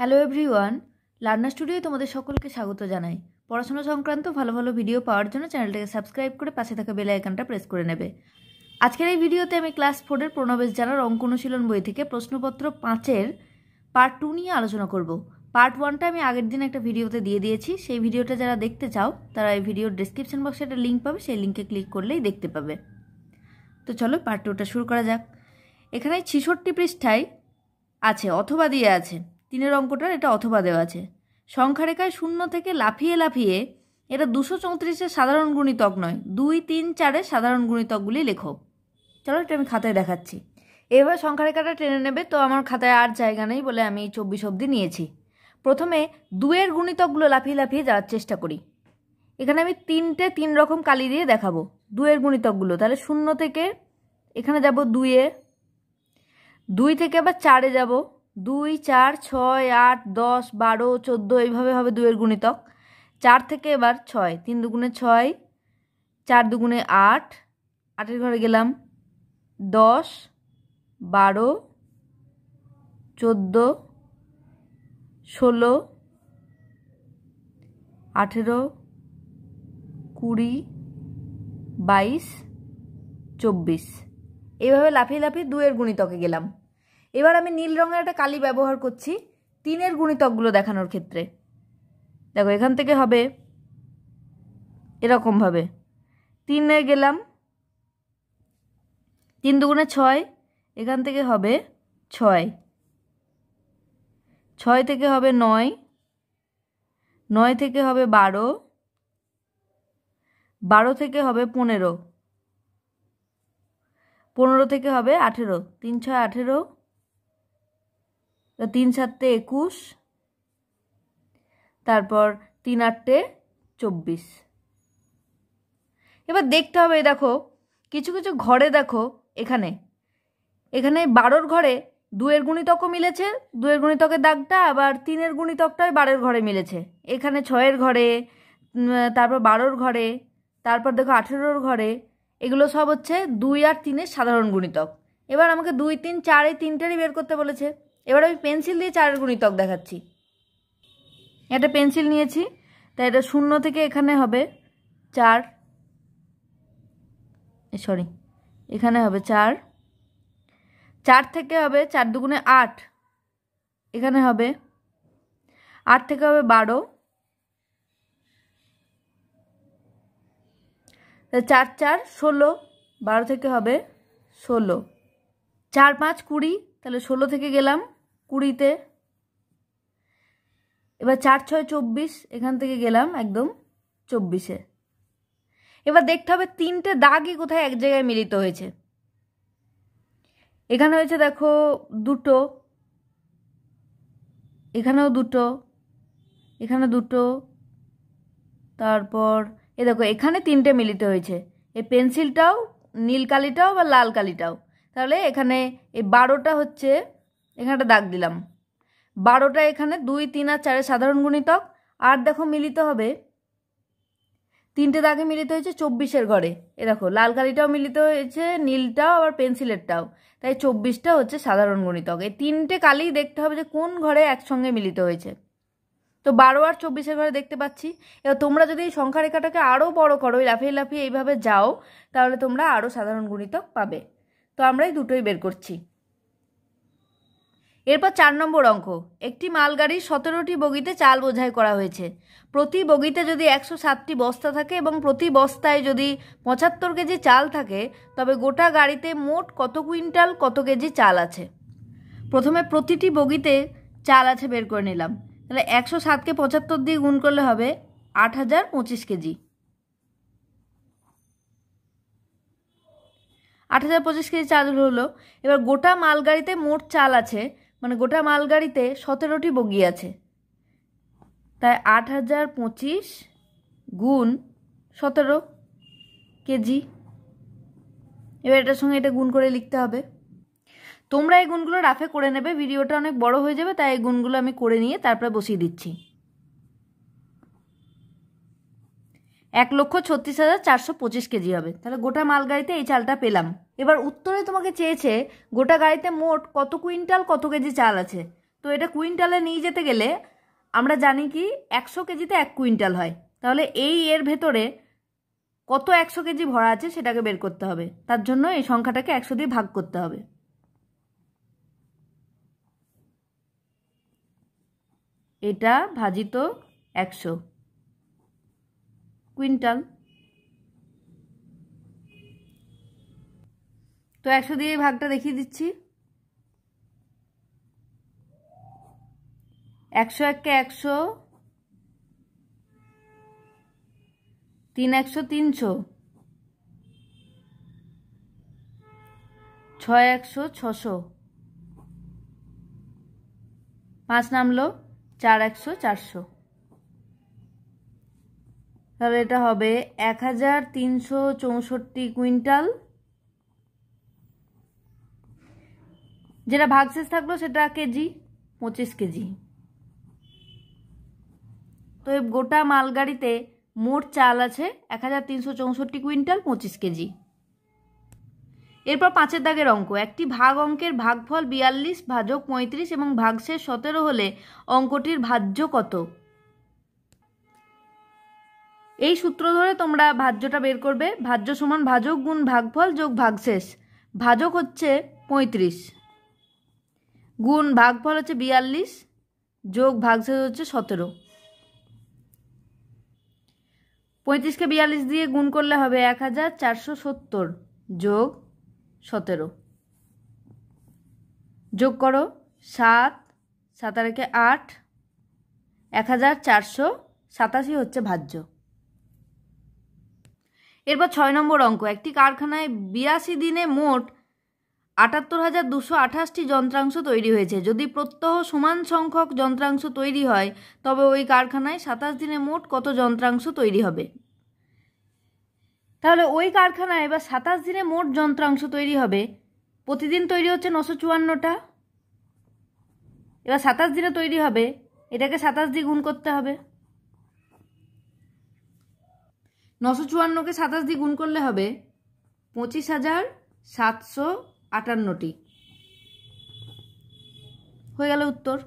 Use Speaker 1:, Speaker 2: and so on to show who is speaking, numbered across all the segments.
Speaker 1: hello everyone learner studio তোমাদের সকলকে স্বাগত জানাই পড়াশোনা সংক্রান্ত ভালো ভালো ভিডিও পাওয়ার জন্য চ্যানেলটাকে সাবস্ক্রাইব করে পাশে থাকা বেলাইকানটা প্রেস করে নেবে আজকের এই ভিডিওতে আমি ক্লাস ফোরের প্রণবেশ জানার অঙ্ক অনুশীলন বই থেকে প্রশ্নপত্র পাঁচের পার্ট টু নিয়ে আলোচনা করব পার্ট ওয়ানটা আমি আগের দিন একটা ভিডিওতে দিয়ে দিয়েছি সেই ভিডিওটা যারা দেখতে চাও তারা এই ভিডিওর ডিসক্রিপশন বক্সে একটা লিঙ্ক পাবে সেই লিঙ্কে ক্লিক করলেই দেখতে পাবে তো চলো পার্ট টুটা শুরু করা যাক এখানে ছিষট্টি পৃষ্ঠায় আছে অথবা দিয়ে আছে তিনের অঙ্কটার এটা অথবা দেওয়া আছে সংখ্যা রেখায় শূন্য থেকে লাফিয়ে লাফিয়ে এটা দুশো চৌত্রিশের সাধারণ গুণিতক নয় দুই তিন চারের সাধারণ গুণিতকগুলি লেখো চলো এটা আমি খাতায় দেখাচ্ছি এবার সংখ্যা রেখাটা টেনে নেবে তো আমার খাতায় আর জায়গা নেই বলে আমি চব্বিশ অবধি নিয়েছি প্রথমে দুয়ের গুণিতকগুলো লাফিয়ে লাফিয়ে যাওয়ার চেষ্টা করি এখানে আমি তিনটে তিন রকম কালি দিয়ে দেখাবো দুয়ের গুণিতকগুলো তাহলে শূন্য থেকে এখানে যাব দুয়ে দুই থেকে আবার চারে যাব দুই চার ছয় আট দশ বারো চোদ্দো এইভাবে হবে দুয়ের গুণিতক চার থেকে এবার ছয় তিন দুগুণে ছয় চার দুগুণে আট আটের ঘরে গেলাম দশ বারো চোদ্দো ষোলো আঠেরো কুড়ি বাইশ চব্বিশ এইভাবে লাফিয়ে লাফিয়ে দুয়ের গুণিতকে গেলাম এবার আমি নীল রঙের একটা কালি ব্যবহার করছি তিনের গুণিতকগুলো দেখানোর ক্ষেত্রে দেখো এখান থেকে হবে এরকমভাবে তিনে গেলাম তিন দুগুণে ছয় এখান থেকে হবে ছয় ছয় থেকে হবে নয় নয় থেকে হবে বারো বারো থেকে হবে পনেরো পনেরো থেকে হবে আঠেরো তিন ছয় আঠেরো তো তিন সাতটে একুশ তারপর তিন আটটে চব্বিশ এবার দেখতে হবে দেখো কিছু কিছু ঘরে দেখো এখানে এখানে বারোর ঘরে দুয়ের গুণিতকও মিলেছে দুয়ের গুণিতকের দাগটা আবার তিনের গুণিতকটাই বারোর ঘরে মিলেছে এখানে ছয়ের ঘরে তারপর বারোর ঘরে তারপর দেখো আঠেরোর ঘরে এগুলো সব হচ্ছে দুই আর তিনের সাধারণ গুণিতক এবার আমাকে দুই তিন চারে তিনটারই বের করতে বলেছে এবার আমি পেন্সিল দিয়ে চারের গুণিতক দেখাচ্ছি একটা পেন্সিল নিয়েছি তাই এটা শূন্য থেকে এখানে হবে চার সরি এখানে হবে চার চার থেকে হবে চার দুগুণে আট এখানে হবে আট থেকে হবে বারো চার চার ষোলো বারো থেকে হবে ষোলো চার পাঁচ কুড়ি তাহলে ষোলো থেকে গেলাম কুড়িতে এবার চার ছয় চব্বিশ এখান থেকে গেলাম একদম চব্বিশে এবার দেখতে হবে তিনটে দাগই কোথায় এক জায়গায় মিলিত হয়েছে এখানে হয়েছে দেখো দুটো এখানেও দুটো এখানে দুটো তারপর এ দেখো এখানে তিনটে মিলিত হয়েছে এই পেন্সিলটাও নীল কালিটাও বা লাল কালিটাও তাহলে এখানে এই বারোটা হচ্ছে এখানে একটা দাগ দিলাম বারোটা এখানে দুই তিন আর চারের সাধারণ গুণিতক আর দেখো মিলিত হবে তিনটে দাগে মিলিত হয়েছে চব্বিশের ঘরে এ দেখো লাল কালিটাও মিলিত হয়েছে নীলটাও আবার পেন্সিলেরটাও তাই চব্বিশটা হচ্ছে সাধারণ গুণিতক এই তিনটে কালেই দেখতে হবে যে কোন ঘরে একসঙ্গে মিলিত হয়েছে তো বারো আর চব্বিশের ঘরে দেখতে পাচ্ছি এবার তোমরা যদি এই সংখ্যা রেখাটাকে আরও বড় করো লাফিয়ে লাফিয়ে এইভাবে যাও তাহলে তোমরা আরও সাধারণ গণিতক পাবে তো আমরা এই দুটোই বের করছি এরপর চার নম্বর অঙ্ক একটি মালগাড়ির সতেরোটি বগিতে চাল বোঝাই করা হয়েছে প্রতি বগিতে যদি একশো সাতটি বস্তা থাকে এবং প্রতি বস্তায় যদি পঁচাত্তর কেজি চাল থাকে তবে গোটা গাড়িতে মোট কত কুইন্টাল কত কেজি চাল আছে প্রথমে প্রতিটি বগিতে চাল আছে বের করে নিলাম তাহলে একশো সাতকে পঁচাত্তর দিয়ে গুণ করলে হবে আট হাজার পঁচিশ কেজি আট হাজার পঁচিশ কেজি চাল হলো এবার গোটা মালগাড়িতে মোট চাল আছে মানে গোটা মালগাড়িতে সতেরোটি বগি আছে তাই আট হাজার পঁচিশ গুণ সতেরো কেজি এবার এটার সঙ্গে এটা গুণ করে লিখতে হবে তোমরা এই গুণগুলো রাফে করে নেবে ভিডিওটা অনেক বড় হয়ে যাবে তাই এই গুণগুলো আমি করে নিয়ে তারপরে বসিয়ে দিচ্ছি এক লক্ষ ছত্রিশ হাজার চারশো পঁচিশ কেজি হবে তাহলে গোটা মালগাড়িতে এই চালটা পেলাম এবার উত্তরে তোমাকে চেয়েছে গোটা গাড়িতে মোট কত কুইন্টাল কত কেজি চাল আছে তো এটা কুইন্টালে নিয়ে যেতে গেলে আমরা জানি কি একশো কেজিতে এক কুইন্টাল হয় তাহলে এই এর ভেতরে কত একশো কেজি ভরা আছে সেটাকে বের করতে হবে তার জন্য এই সংখ্যাটাকে একশো দিয়ে ভাগ করতে হবে এটা ভাজিত একশো কুইন্টাল তো একশো দিয়ে ভাগটা দেখিয়ে দিচ্ছি একশো এককে একশো তিন একশো তিনশো ছয় একশো ছশো পাঁচ নামলো চার একশো চারশো তাহলে এটা হবে এক হাজার তিনশো চৌষট্টি কুইন্টাল যেটা ভাগশেষ থাকলো সেটা কেজি পঁচিশ কেজি তো এই গোটা মালগাড়িতে মোট চাল আছে এক হাজার তিনশো চৌষট্টি কুইন্টাল পঁচিশ কেজি এরপর পাঁচের দাগের অঙ্ক একটি ভাগ অঙ্কের ভাগফল বিয়াল্লিশ ভাজক পঁয়ত্রিশ এবং ভাগশেষ সতেরো হলে অঙ্কটির ভাজ্য কত এই সূত্র ধরে তোমরা ভাজ্যটা বের করবে ভাজ্য সমান ভাজক গুণ ভাগফল যোগ ভাগশেষ ভাজক হচ্ছে পঁয়ত্রিশ গুণ ভাগফল হচ্ছে বিয়াল্লিশ যোগ ভাগশেষ হচ্ছে সতেরো পঁয়ত্রিশকে বিয়াল্লিশ দিয়ে গুণ করলে হবে এক হাজার চারশো সত্তর যোগ সতেরো যোগ করো সাত সাতারেকে আট এক হাজার চারশো সাতাশি হচ্ছে ভাজ্য এরপর ছয় নম্বর অঙ্ক একটি কারখানায় বিরাশি দিনে মোট আটাত্তর হাজার দুশো আঠাশটি যন্ত্রাংশ তৈরি হয়েছে যদি প্রত্যহ সমান সংখ্যক যন্ত্রাংশ তৈরি হয় তবে ওই কারখানায় সাতাশ দিনে মোট কত যন্ত্রাংশ তৈরি হবে তাহলে ওই কারখানায় এবার সাতাশ দিনে মোট যন্ত্রাংশ তৈরি হবে প্রতিদিন তৈরি হচ্ছে নশো চুয়ান্নটা এবার সাতাশ দিনে তৈরি হবে এটাকে সাতাশ দিয়ে গুণ করতে হবে নশো চুয়ান্নকে সাতাশ দিয়ে গুণ করলে হবে পঁচিশ হাজার সাতশো আটান্নটি হয়ে গেল উত্তর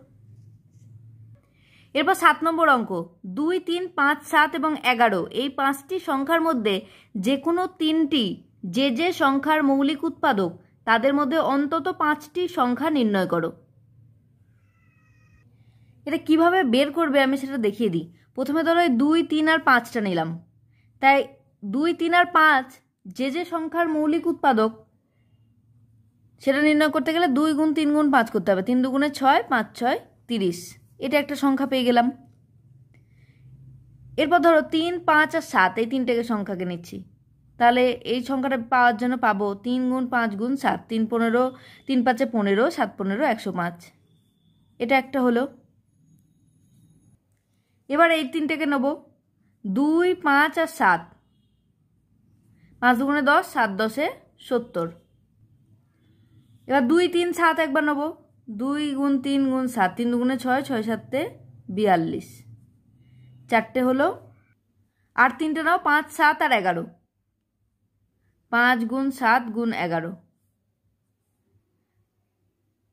Speaker 1: এরপর সাত নম্বর অঙ্ক দুই তিন পাঁচ সাত এবং এগারো এই পাঁচটি সংখ্যার মধ্যে যে কোনো তিনটি যে যে সংখ্যার মৌলিক উৎপাদক তাদের মধ্যে অন্তত পাঁচটি সংখ্যা নির্ণয় করো এটা কিভাবে বের করবে আমি সেটা দেখিয়ে দিই প্রথমে ধরো দুই তিন আর পাঁচটা নিলাম তাই দুই তিন আর পাঁচ যে যে সংখ্যার মৌলিক উৎপাদক সেটা নির্ণয় করতে গেলে দুই গুণ তিন গুণ পাঁচ করতে হবে তিন দুগুণে ছয় পাঁচ ছয় তিরিশ এটা একটা সংখ্যা পেয়ে গেলাম এরপর ধরো তিন পাঁচ আর সাত এই তিনটাকে সংখ্যাকে নিচ্ছি তাহলে এই সংখ্যাটা পাওয়ার জন্য পাবো তিন গুণ পাঁচ গুণ সাত তিন পনেরো তিন পাঁচে পনেরো সাত পনেরো একশো পাঁচ এটা একটা হলো এবার এই তিনটাকে নেবো দুই পাঁচ আর সাত পাঁচ দুগুণে দশ সাত দশে সত্তর এবার দুই তিন সাত একবার নেবো দুই গুণ তিন গুণ সাত তিন দুগুণে ছয় ছয় সাতে বিয়াল্লিশ চারটে হলো আর তিনটে নাও পাঁচ সাত আর এগারো পাঁচ গুণ সাত গুণ এগারো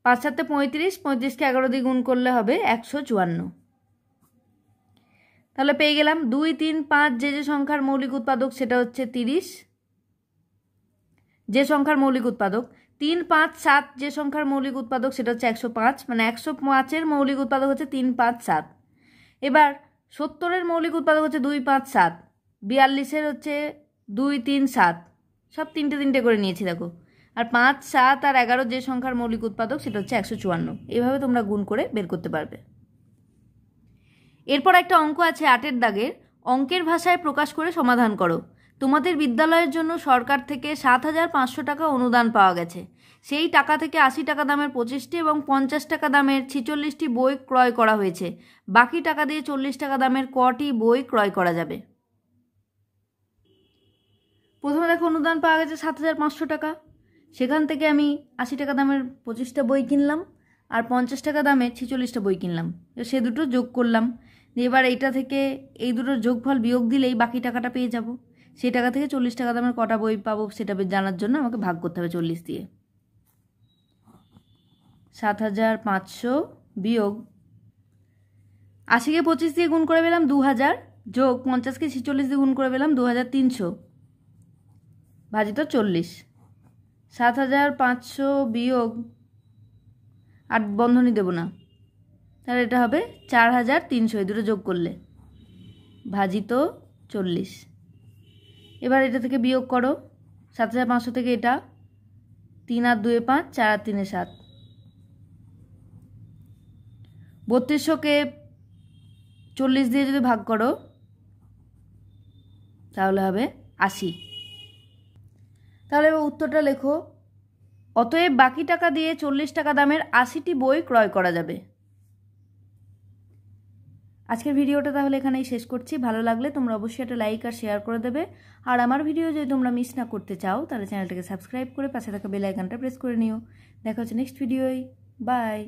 Speaker 1: পাঁচ সাতে পঁয়ত্রিশ পঁয়ত্রিশকে এগারো দিয়ে গুণ করলে হবে একশো চুয়ান্ন তাহলে পেয়ে গেলাম দুই তিন পাঁচ যে যে সংখ্যার মৌলিক উৎপাদক সেটা হচ্ছে তিরিশ যে সংখ্যার মৌলিক উৎপাদক তিন পাঁচ সাত যে সংখ্যার মৌলিক উৎপাদক সেটা হচ্ছে একশো পাঁচ মানে একশো পাঁচের মৌলিক উৎপাদক হচ্ছে তিন পাঁচ সাত এবার সত্তরের মৌলিক উৎপাদক হচ্ছে দুই পাঁচ সাত বিয়াল্লিশের হচ্ছে দুই তিন সাত সব তিনটে তিনটে করে নিয়েছি দেখো আর পাঁচ সাত আর এগারো যে সংখ্যার মৌলিক উৎপাদক সেটা হচ্ছে একশো চুয়ান্ন এভাবে তোমরা গুণ করে বের করতে পারবে এরপর একটা অঙ্ক আছে আটের দাগের অঙ্কের ভাষায় প্রকাশ করে সমাধান করো তোমাদের বিদ্যালয়ের জন্য সরকার থেকে সাত হাজার পাঁচশো টাকা অনুদান পাওয়া গেছে সেই টাকা থেকে আশি টাকা দামের পঁচিশটি এবং পঞ্চাশ টাকা দামের ছিচল্লিশটি বই ক্রয় করা হয়েছে বাকি টাকা দিয়ে চল্লিশ টাকা দামের কটি বই ক্রয় করা যাবে প্রথমে দেখো অনুদান পাওয়া গেছে সাত হাজার পাঁচশো টাকা সেখান থেকে আমি আশি টাকা দামের পঁচিশটা বই কিনলাম আর পঞ্চাশ টাকা দামের ছেচল্লিশটা বই কিনলাম তো সে দুটো যোগ করলাম এবার এইটা থেকে এই দুটোর যোগফল বিয়োগ দিলেই বাকি টাকাটা পেয়ে যাব সেই টাকা থেকে চল্লিশ টাকা দামের কটা বই পাবো সেটা জানার জন্য আমাকে ভাগ করতে হবে চল্লিশ দিয়ে সাত হাজার পাঁচশো বিয়োগ আশিকে পঁচিশ দিয়ে গুণ করে পেলাম দু হাজার যোগ পঞ্চাশকে ছিচল্লিশ দিয়ে গুণ করে পেলাম দু হাজার তিনশো ভাজিত চল্লিশ সাত হাজার পাঁচশো বিয়োগ আর বন্ধনী দেব না তাহলে এটা হবে চার হাজার তিনশো দুটো যোগ করলে ভাজিত চল্লিশ এবার এটা থেকে বিয়োগ করো সাত হাজার পাঁচশো থেকে এটা তিন আর দুয়ে পাঁচ চার আর তিনে সাত বত্রিশশোকে চল্লিশ দিয়ে যদি ভাগ করো তাহলে হবে আশি তাহলে উত্তরটা লেখো অতএব বাকি টাকা দিয়ে চল্লিশ টাকা দামের আশিটি বই ক্রয় করা যাবে আজকের ভিডিওটা তাহলে এখানেই শেষ করছি ভালো লাগলে তোমরা অবশ্যই একটা লাইক আর শেয়ার করে দেবে আর আমার ভিডিও যদি তোমরা মিস না করতে চাও তাহলে চ্যানেলটাকে সাবস্ক্রাইব করে পাশে থাকা বেলাইকানটা প্রেস করে নিও দেখা হচ্ছে নেক্সট ভিডিওয় বাই